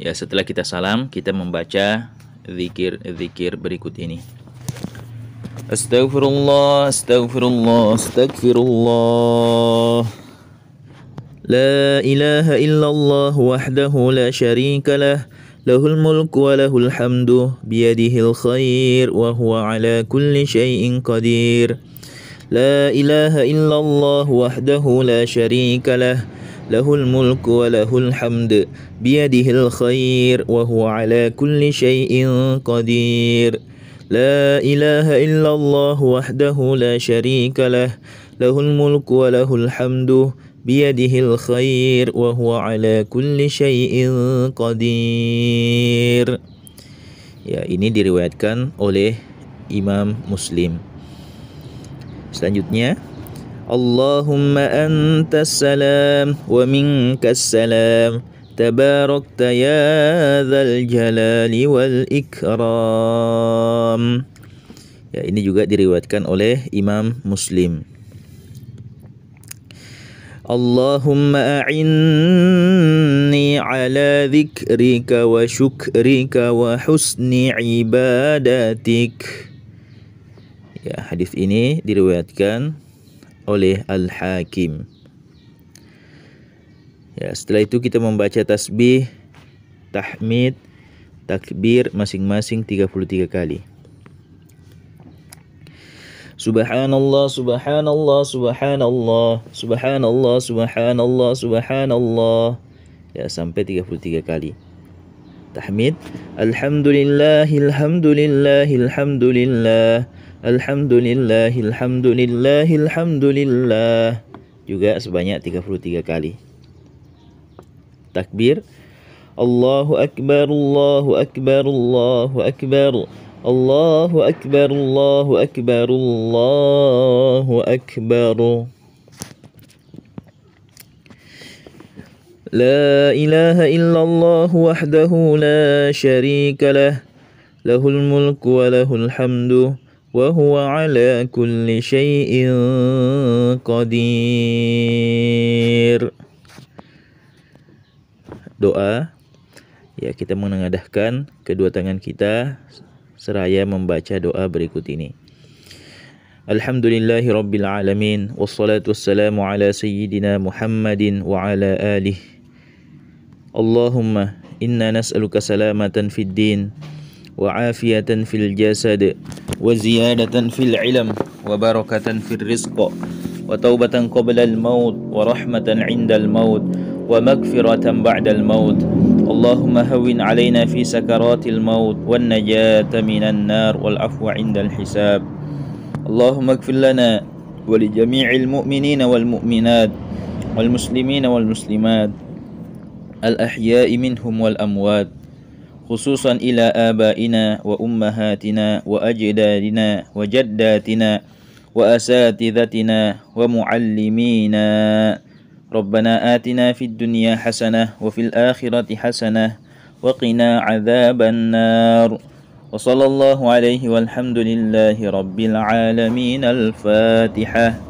Ya, setelah kita salam, kita membaca zikir-zikir berikut ini. Astaghfirullah, astaghfirullah, astaghfirullah. La ilaha illallah wahdahu la لا شريك له له الملك وله الحمد بيده الخير وهو على كل شيء قدير لا إله إلا الله وحده لا شريك له له الملك وله الحمد بيده الخير وهو على كل شيء قدير لا إله إلا الله وحده لا شريك له له الملك وله الحمد بيده الخير وهو على كل شيء قدير Ya, ini diriwayatkan oleh Imam Muslim. Selanjutnya, اللهم أنت السلام ومنك السلام تباركت ya dzal jalali wal ikram ya ini juga diriwayatkan oleh Imam Muslim Allahumma a'inni ala dzikrika wa syukrika wa husni ibadatik ya hadis ini diriwayatkan oleh Al-Hakim. Ya, setelah itu kita membaca tasbih, tahmid, takbir masing-masing 33 kali. Subhanallah, subhanallah, subhanallah, subhanallah, subhanallah, subhanallah. Ya, sampai 33 kali. Tahmid. Alhamdulillah, alhamdulillah, alhamdulillah. Alhamdulillah, Alhamdulillah, Alhamdulillah Juga sebanyak 33 kali Takbir Allahu Akbar, Allahu Akbar, Allahu Akbar Allahu Akbar, Allahu Akbar, Allahu Akbar La ilaha illallah wahdahu la sharika lah Lahul mulku wa lahul hamduh وهو على كل شيء قدير doa ya kita mengadahkan kedua tangan kita seraya membaca doa berikut ini Alhamdulillahi Rabbil Alamin Wassalatu wassalamu ala Sayyidina Muhammadin wa ala alih Allahumma inna nas'aluka salamatan fid din wa afiatan fil jasad وزيادة في العلم وبركة في الرزق وتوبة قبل الموت ورحمة عند الموت ومغفرة بعد الموت اللهم هون علينا في سكرات الموت والنجاة من النار والعفو عند الحساب اللهم اغفر لنا ولجميع المؤمنين والمؤمنات والمسلمين والمسلمات الأحياء منهم والأموات خصوصا إلى آبائنا وأمهاتنا وأجدادنا وجداتنا وأساتذتنا ومعلمينا ربنا آتنا في الدنيا حسنة وفي الآخرة حسنة وقنا عذاب النار وصلى الله عليه والحمد لله رب العالمين الفاتحة